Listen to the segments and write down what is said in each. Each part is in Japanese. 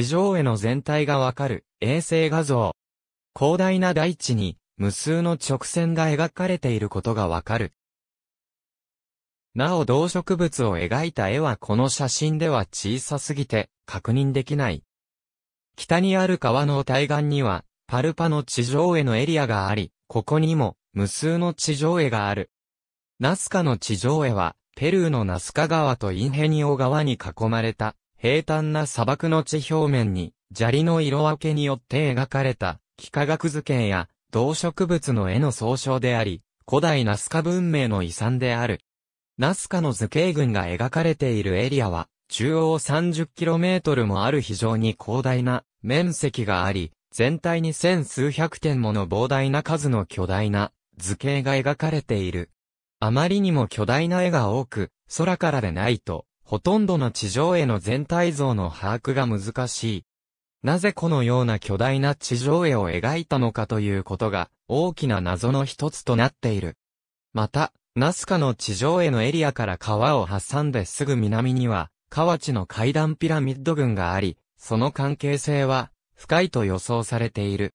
地上への全体がわかる衛星画像。広大な大地に無数の直線が描かれていることがわかる。なお動植物を描いた絵はこの写真では小さすぎて確認できない。北にある川の対岸にはパルパの地上絵のエリアがあり、ここにも無数の地上絵がある。ナスカの地上絵はペルーのナスカ川とインヘニオ川に囲まれた平坦な砂漠の地表面に、砂利の色分けによって描かれた、幾何学図形や、動植物の絵の総称であり、古代ナスカ文明の遺産である。ナスカの図形群が描かれているエリアは、中央 30km もある非常に広大な面積があり、全体に千数百点もの膨大な数の巨大な図形が描かれている。あまりにも巨大な絵が多く、空からでないとほとんどの地上絵の全体像の把握が難しい。なぜこのような巨大な地上絵を描いたのかということが大きな謎の一つとなっている。また、ナスカの地上絵のエリアから川を挟んですぐ南には、河内の階段ピラミッド群があり、その関係性は深いと予想されている。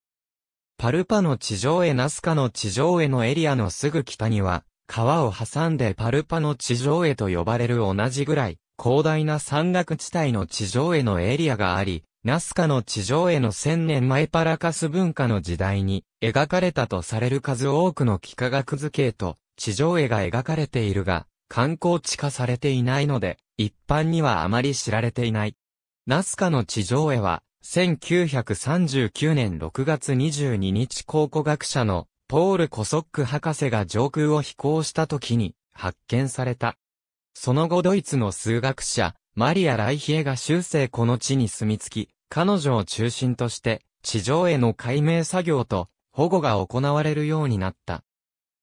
パルパの地上絵ナスカの地上絵のエリアのすぐ北には、川を挟んでパルパの地上絵と呼ばれる同じぐらい広大な山岳地帯の地上絵のエリアがあり、ナスカの地上絵の千年前パラカス文化の時代に描かれたとされる数多くの幾何学図形と地上絵が描かれているが、観光地化されていないので、一般にはあまり知られていない。ナスカの地上絵は、1939年6月22日考古学者のポール・コソック博士が上空を飛行した時に発見された。その後ドイツの数学者、マリア・ライヒエが終生この地に住み着き、彼女を中心として、地上への解明作業と保護が行われるようになった。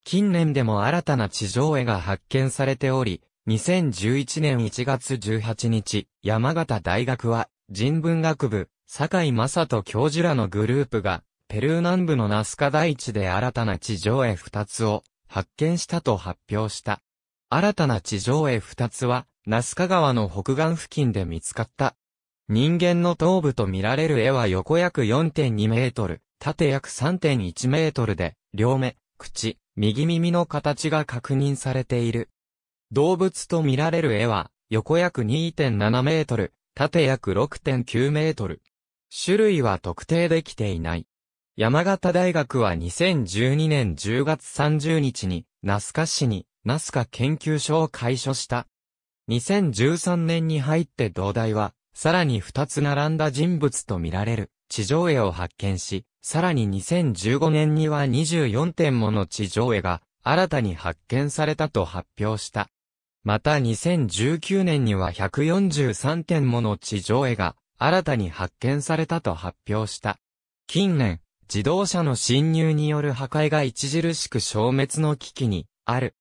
近年でも新たな地上絵が発見されており、2011年1月18日、山形大学は人文学部、坂井正人教授らのグループが、ペルー南部のナスカ大地で新たな地上絵2つを発見したと発表した。新たな地上絵二つは、ナスカ川の北岸付近で見つかった。人間の頭部と見られる絵は横約4.2メートル、縦約3.1メートルで、両目、口、右耳の形が確認されている。動物と見られる絵は、横約2.7メートル、縦約6.9メートル。種類は特定できていない。山形大学は2012年10月30日に、ナスカ市にナスカ研究所を開所した。2013年に入って同大は、さらに2つ並んだ人物と見られる地上絵を発見し、さらに2015年には24点もの地上絵が新たに発見されたと発表した。また2019年には143点もの地上絵が新たに発見されたと発表した。近年、自動車の侵入による破壊が著しく消滅の危機にある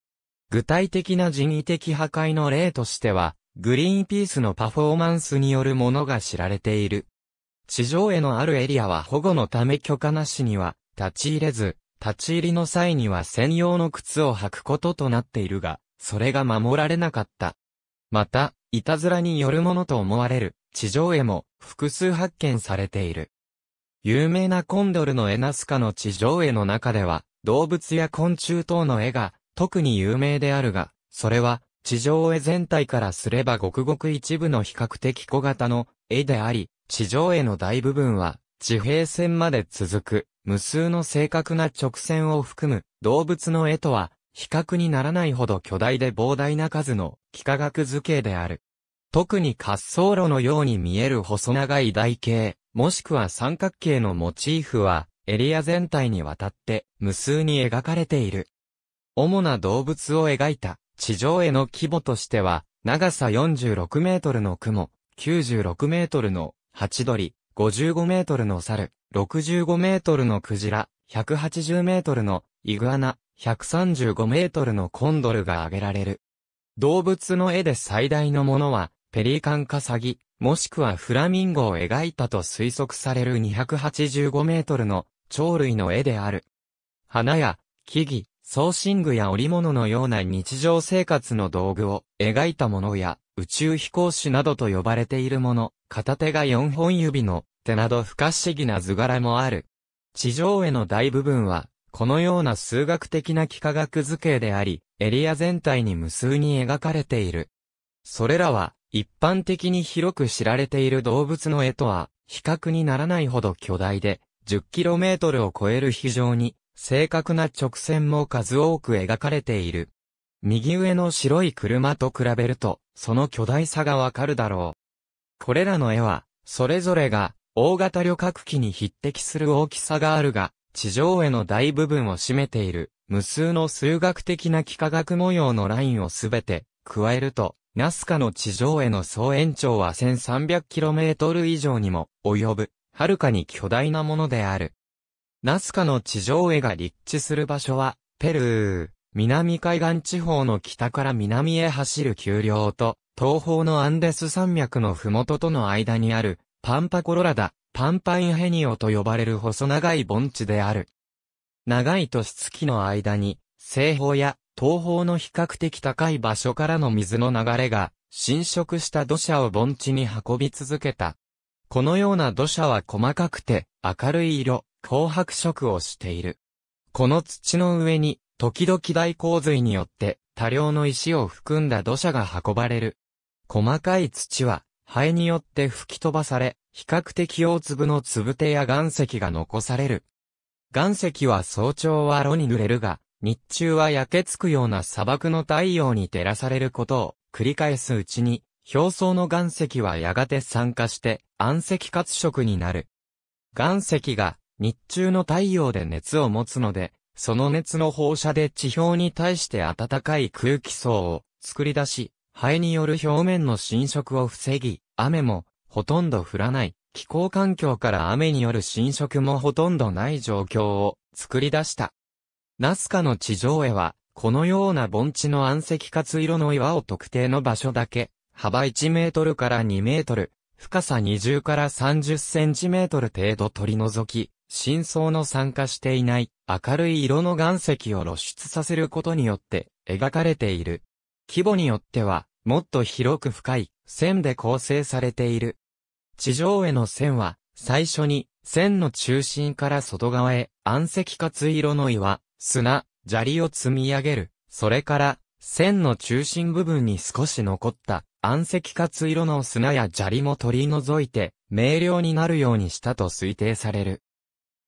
具体的な人為的破壊の例としては、グリーンピースのパフォーマンスによるものが知られている。地上絵のあるエリアは保護のため許可なしには立ち入れず、立ち入りの際には専用の靴を履くこととなっているが、それが守られなかった。また、いたずらによるものと思われる地上絵も複数発見されている。有名なコンドルのエナスカの地上絵の中では、動物や昆虫等の絵が特に有名であるが、それは、地上絵全体からすればごくごく一部の比較的小型の絵であり、地上絵の大部分は、地平線まで続く、無数の正確な直線を含む、動物の絵とは、比較にならないほど巨大で膨大な数の幾何学図形である。特に滑走路のように見える細長い台形、もしくは三角形のモチーフは、エリア全体にわたって無数に描かれている。主な動物を描いた地上絵の規模としては、長さ46メートルの雲、96メートルのハチドリ、55メートルの猿、65メートルのクジラ、180メートルのイグアナ、135メートルのコンドルが挙げられる。動物の絵で最大のものは、ペリカンカサギ、もしくはフラミンゴを描いたと推測される285メートルの鳥類の絵である。花や木々、シン具や織物のような日常生活の道具を描いたものや宇宙飛行士などと呼ばれているもの、片手が4本指の手など不可思議な図柄もある。地上絵の大部分は、このような数学的な幾何学図形であり、エリア全体に無数に描かれている。それらは、一般的に広く知られている動物の絵とは、比較にならないほど巨大で、10km を超える非常に正確な直線も数多く描かれている。右上の白い車と比べると、その巨大さがわかるだろう。これらの絵は、それぞれが、大型旅客機に匹敵する大きさがあるが、地上絵の大部分を占めている、無数の数学的な幾何学模様のラインをすべて、加えると、ナスカの地上絵の総延長は 1300km 以上にも、及ぶ、はるかに巨大なものである。ナスカの地上絵が立地する場所は、ペルー、南海岸地方の北から南へ走る丘陵と、東方のアンデス山脈の麓との間にある、パンパコロラダ、パンパインヘニオと呼ばれる細長い盆地である。長い年月の間に、西方や東方の比較的高い場所からの水の流れが、浸食した土砂を盆地に運び続けた。このような土砂は細かくて、明るい色、紅白色をしている。この土の上に、時々大洪水によって多量の石を含んだ土砂が運ばれる。細かい土は、灰によって吹き飛ばされ、比較的大粒の粒手や岩石が残される。岩石は早朝は炉に濡れるが、日中は焼けつくような砂漠の太陽に照らされることを繰り返すうちに、表層の岩石はやがて酸化して暗石活色になる。岩石が日中の太陽で熱を持つので、その熱の放射で地表に対して暖かい空気層を作り出し、灰による表面の侵食を防ぎ、雨もほとんど降らない、気候環境から雨による侵食もほとんどない状況を作り出した。ナスカの地上絵は、このような盆地の暗石かつ色の岩を特定の場所だけ、幅1メートルから2メートル、深さ20から30センチメートル程度取り除き、真相の酸化していない明るい色の岩石を露出させることによって描かれている。規模によっては、もっと広く深い線で構成されている。地上への線は、最初に線の中心から外側へ暗石かつ色の岩、砂、砂利を積み上げる。それから、線の中心部分に少し残った暗石かつ色の砂や砂利も取り除いて、明瞭になるようにしたと推定される。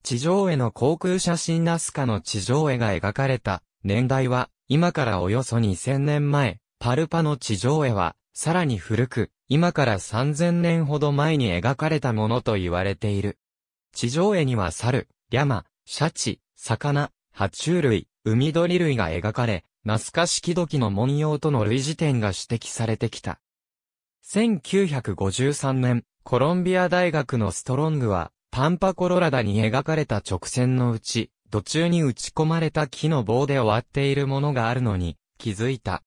地上絵の航空写真ナスカの地上絵が描かれた年代は、今からおよそ2000年前、パルパの地上絵は、さらに古く、今から3000年ほど前に描かれたものと言われている。地上絵には猿、リャマ、シャチ、魚、爬虫類、海鳥類が描かれ、ナスカ式土器の文様との類似点が指摘されてきた。1953年、コロンビア大学のストロングは、パンパコロラダに描かれた直線のうち、途中に打ち込まれた木の棒で終わっているものがあるのに気づいた。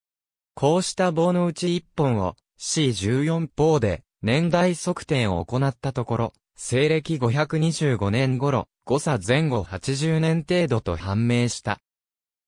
こうした棒のうち一本を C14 棒で年代測定を行ったところ、西暦525年頃、誤差前後80年程度と判明した。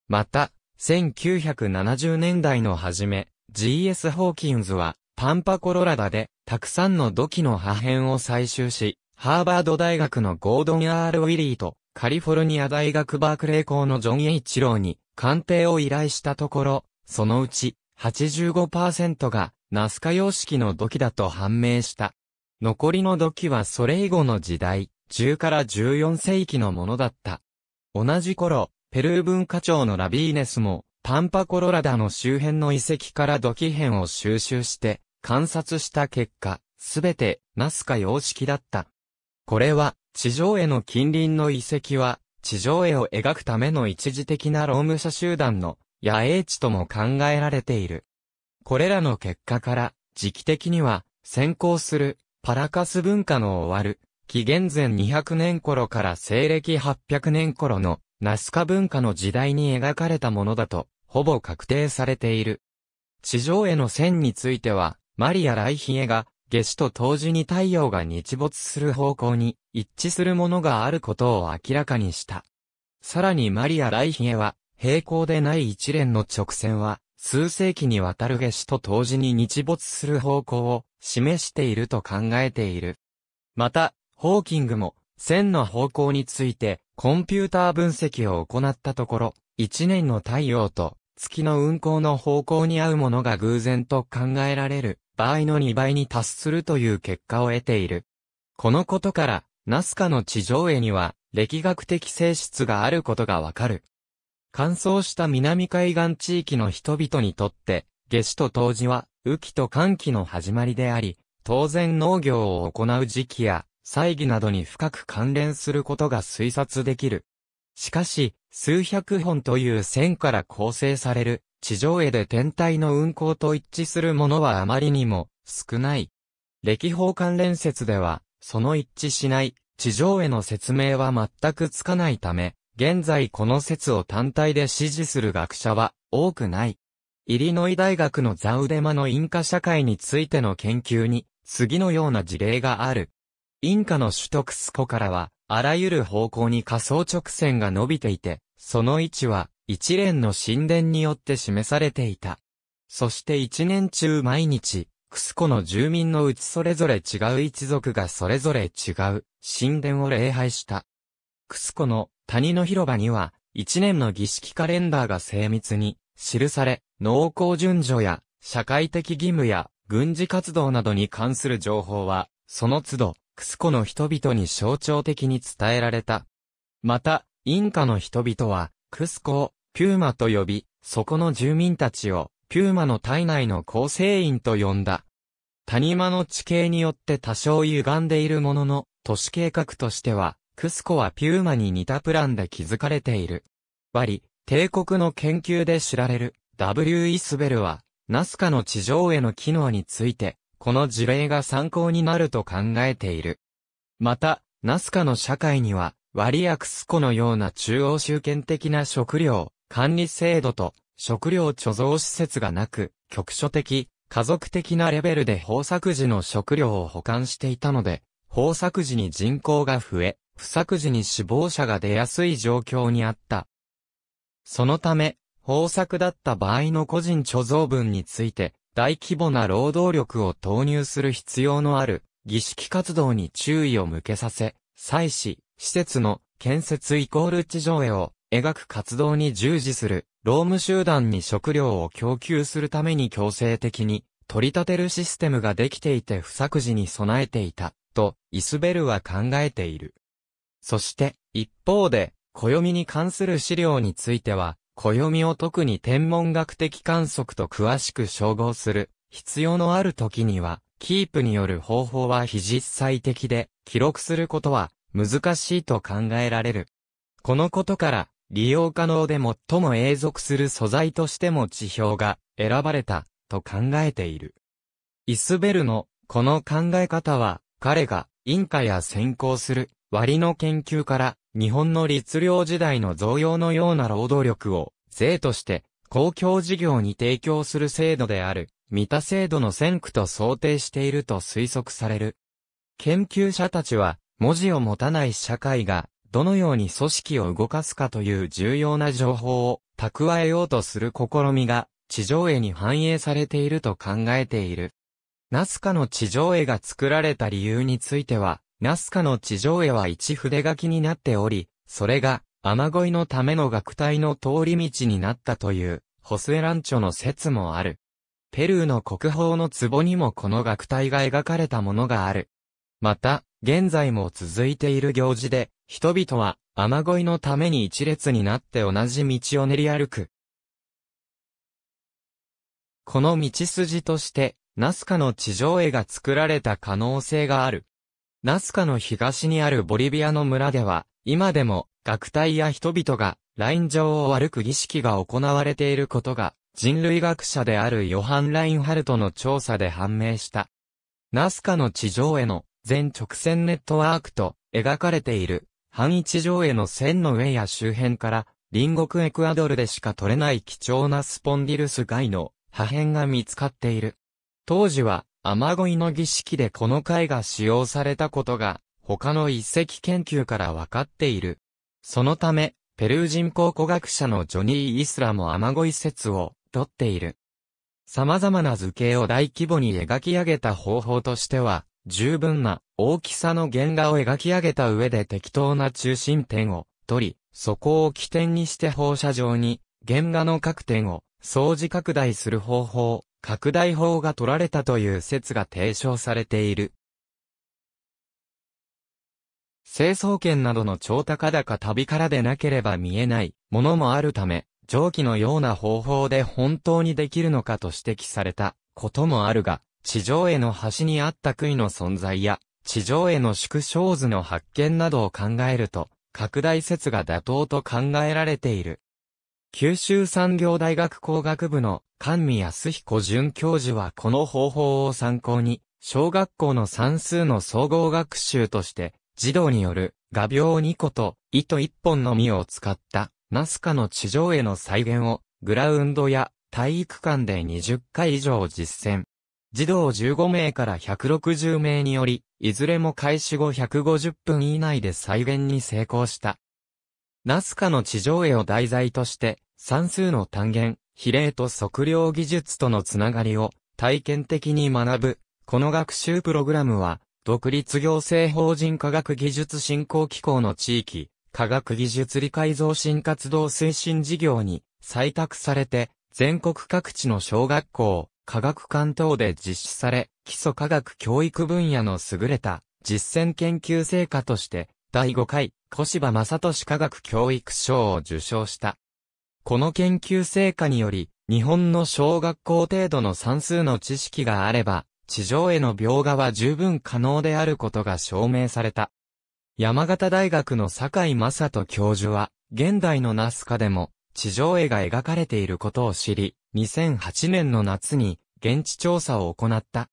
また、1970年代の初め、GS ホーキンズは、パンパコロラダで、たくさんの土器の破片を採集し、ハーバード大学のゴードン・アール・ウィリーと、カリフォルニア大学バークレー校のジョン・エイチローに鑑定を依頼したところ、そのうち85%がナスカ様式の土器だと判明した。残りの土器はそれ以後の時代、10から14世紀のものだった。同じ頃、ペルー文化庁のラビーネスも、パンパコロラダの周辺の遺跡から土器片を収集して、観察した結果、すべてナスカ様式だった。これは、地上絵の近隣の遺跡は、地上絵を描くための一時的な労務者集団の野営地とも考えられている。これらの結果から、時期的には、先行するパラカス文化の終わる、紀元前200年頃から西暦800年頃のナスカ文化の時代に描かれたものだと、ほぼ確定されている。地上絵の線については、マリア・ライヒエが夏至と冬至に太陽が日没する方向に一致するものがあることを明らかにした。さらにマリア・ライヒエは、平行でない一連の直線は、数世紀にわたる夏至と冬至に日没する方向を示していると考えている。また、ホーキングも、線の方向について、コンピューター分析を行ったところ、一年の太陽と月の運行の方向に合うものが偶然と考えられる場合の2倍に達するという結果を得ている。このことから、ナスカの地上絵には、歴学的性質があることがわかる。乾燥した南海岸地域の人々にとって、夏至と冬至は、雨季と寒季の始まりであり、当然農業を行う時期や、祭儀などに深く関連することが推察できる。しかし、数百本という線から構成される地上絵で天体の運行と一致するものはあまりにも少ない。歴法関連説では、その一致しない地上絵の説明は全くつかないため、現在この説を単体で支持する学者は多くない。イリノイ大学のザウデマのインカ社会についての研究に、次のような事例がある。インカの首都クスコからは、あらゆる方向に仮想直線が伸びていて、その位置は一連の神殿によって示されていた。そして一年中毎日、クスコの住民のうちそれぞれ違う一族がそれぞれ違う神殿を礼拝した。クスコの谷の広場には、一年の儀式カレンダーが精密に記され、農耕順序や社会的義務や軍事活動などに関する情報は、その都度、クスコの人々に象徴的に伝えられた。また、インカの人々は、クスコをピューマと呼び、そこの住民たちを、ピューマの体内の構成員と呼んだ。谷間の地形によって多少歪んでいるものの、都市計画としては、クスコはピューマに似たプランで築かれている。割、帝国の研究で知られる W. イスベルは、ナスカの地上への機能について、この事例が参考になると考えている。また、ナスカの社会には、割やクスコのような中央集権的な食料、管理制度と食料貯蔵施設がなく、局所的、家族的なレベルで豊作時の食料を保管していたので、豊作時に人口が増え、不作時に死亡者が出やすい状況にあった。そのため、豊作だった場合の個人貯蔵分について、大規模な労働力を投入する必要のある儀式活動に注意を向けさせ、祭祀、施設の建設イコール地上絵を描く活動に従事する、労務集団に食料を供給するために強制的に、取り立てるシステムができていて不作時に備えていた、と、イスベルは考えている。そして、一方で、暦に関する資料については、暦を特に天文学的観測と詳しく照合する、必要のある時には、キープによる方法は非実際的で、記録することは難しいと考えられる。このことから、利用可能で最も永続する素材としても地表が選ばれたと考えている。イスベルのこの考え方は彼がインカや先行する割の研究から日本の律令時代の増用のような労働力を税として公共事業に提供する制度である、三田制度の先駆と想定していると推測される。研究者たちは文字を持たない社会がどのように組織を動かすかという重要な情報を蓄えようとする試みが地上絵に反映されていると考えている。ナスカの地上絵が作られた理由については、ナスカの地上絵は一筆書きになっており、それが雨乞いのための学体の通り道になったという、ホスエランチョの説もある。ペルーの国宝の壺にもこの学体が描かれたものがある。また、現在も続いている行事で、人々は雨乞いのために一列になって同じ道を練り歩く。この道筋として、ナスカの地上絵が作られた可能性がある。ナスカの東にあるボリビアの村では、今でも、学体や人々が、ライン上を歩く儀式が行われていることが、人類学者であるヨハン・ラインハルトの調査で判明した。ナスカの地上絵の全直線ネットワークと描かれている、半一条への線の上や周辺から、隣国エクアドルでしか取れない貴重なスポンディルス貝の破片が見つかっている。当時は、雨乞いの儀式でこの貝が使用されたことが、他の遺跡研究から分かっている。そのため、ペルー人考古学者のジョニー・イスラも雨乞い説を取っている。様々な図形を大規模に描き上げた方法としては、十分な大きさの原画を描き上げた上で適当な中心点を取り、そこを起点にして放射状に原画の各点を相似拡大する方法、拡大法が取られたという説が提唱されている。成層圏などの超高高旅からでなければ見えないものもあるため、蒸気のような方法で本当にできるのかと指摘されたこともあるが、地上への端にあった杭の存在や、地上への縮小図の発見などを考えると、拡大説が妥当と考えられている。九州産業大学工学部の神見康彦准教授はこの方法を参考に、小学校の算数の総合学習として、児童による画鋲2個と糸1本のみを使ったナスカの地上への再現をグラウンドや体育館で20回以上実践。児童15名から160名により、いずれも開始後150分以内で再現に成功した。ナスカの地上絵を題材として、算数の単元、比例と測量技術とのつながりを体験的に学ぶ。この学習プログラムは、独立行政法人科学技術振興機構の地域、科学技術理解増進活動推進事業に採択されて、全国各地の小学校、科学館等で実施され、基礎科学教育分野の優れた実践研究成果として、第5回、小柴正俊科学教育賞を受賞した。この研究成果により、日本の小学校程度の算数の知識があれば、地上への描画は十分可能であることが証明された。山形大学の坂井正人教授は、現代のナスカでも、地上絵が描かれていることを知り、2008年の夏に現地調査を行った。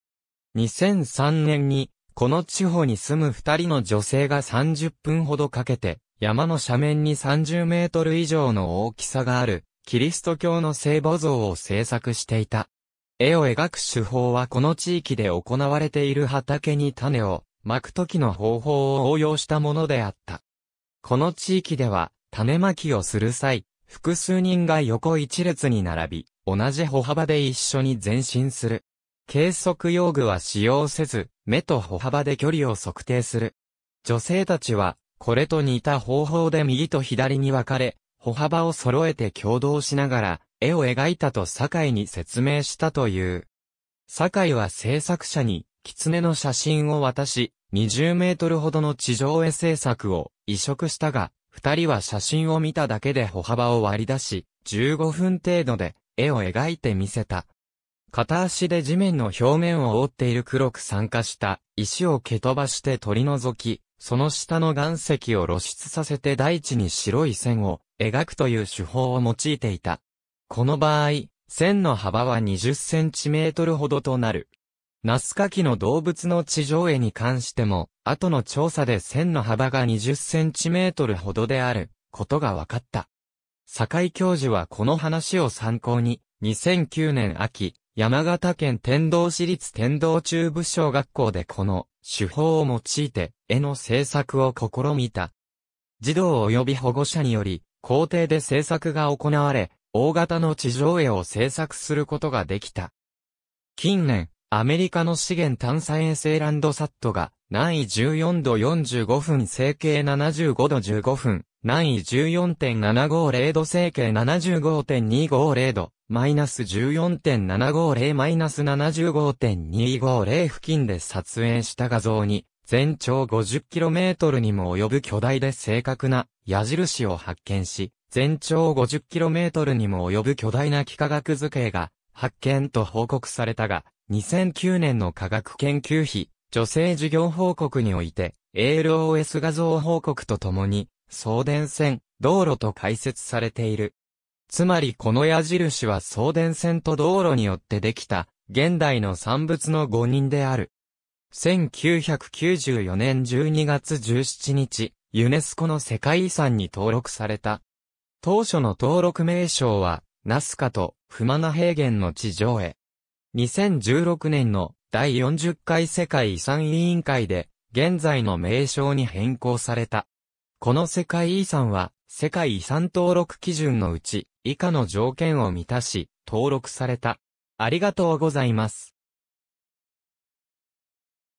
2003年に、この地方に住む二人の女性が30分ほどかけて、山の斜面に30メートル以上の大きさがある、キリスト教の聖母像を制作していた。絵を描く手法はこの地域で行われている畑に種をまく時の方法を応用したものであった。この地域では、種まきをする際、複数人が横一列に並び、同じ歩幅で一緒に前進する。計測用具は使用せず、目と歩幅で距離を測定する。女性たちは、これと似た方法で右と左に分かれ、歩幅を揃えて共同しながら、絵を描いたと堺に説明したという。堺は制作者に、狐の写真を渡し、20メートルほどの地上絵制作を移植したが、二人は写真を見ただけで歩幅を割り出し、15分程度で絵を描いてみせた。片足で地面の表面を覆っている黒く酸化した石を蹴飛ばして取り除き、その下の岩石を露出させて大地に白い線を描くという手法を用いていた。この場合、線の幅は20センチメートルほどとなる。ナスカキの動物の地上絵に関しても、後の調査で線の幅が20センチメートルほどである、ことが分かった。坂井教授はこの話を参考に、2009年秋、山形県天童市立天童中部小学校でこの手法を用いて絵の制作を試みた。児童及び保護者により、校庭で制作が行われ、大型の地上絵を制作することができた。近年、アメリカの資源探査衛星ランドサットが、南緯14度45分整形75度15分、南緯14.750度整形75.250度、マイナス14.750マイナス75.250付近で撮影した画像に、全長 50km にも及ぶ巨大で正確な矢印を発見し、全長 50km にも及ぶ巨大な幾何学図形が発見と報告されたが、2009年の科学研究費、女性事業報告において、ALOS 画像報告とともに、送電線、道路と解説されている。つまりこの矢印は送電線と道路によってできた、現代の産物の誤認である。1994年12月17日、ユネスコの世界遺産に登録された。当初の登録名称は、ナスカとフマナ平原の地上へ。2016年の第40回世界遺産委員会で、現在の名称に変更された。この世界遺産は、世界遺産登録基準のうち、以下の条件を満たし、登録された。ありがとうございます。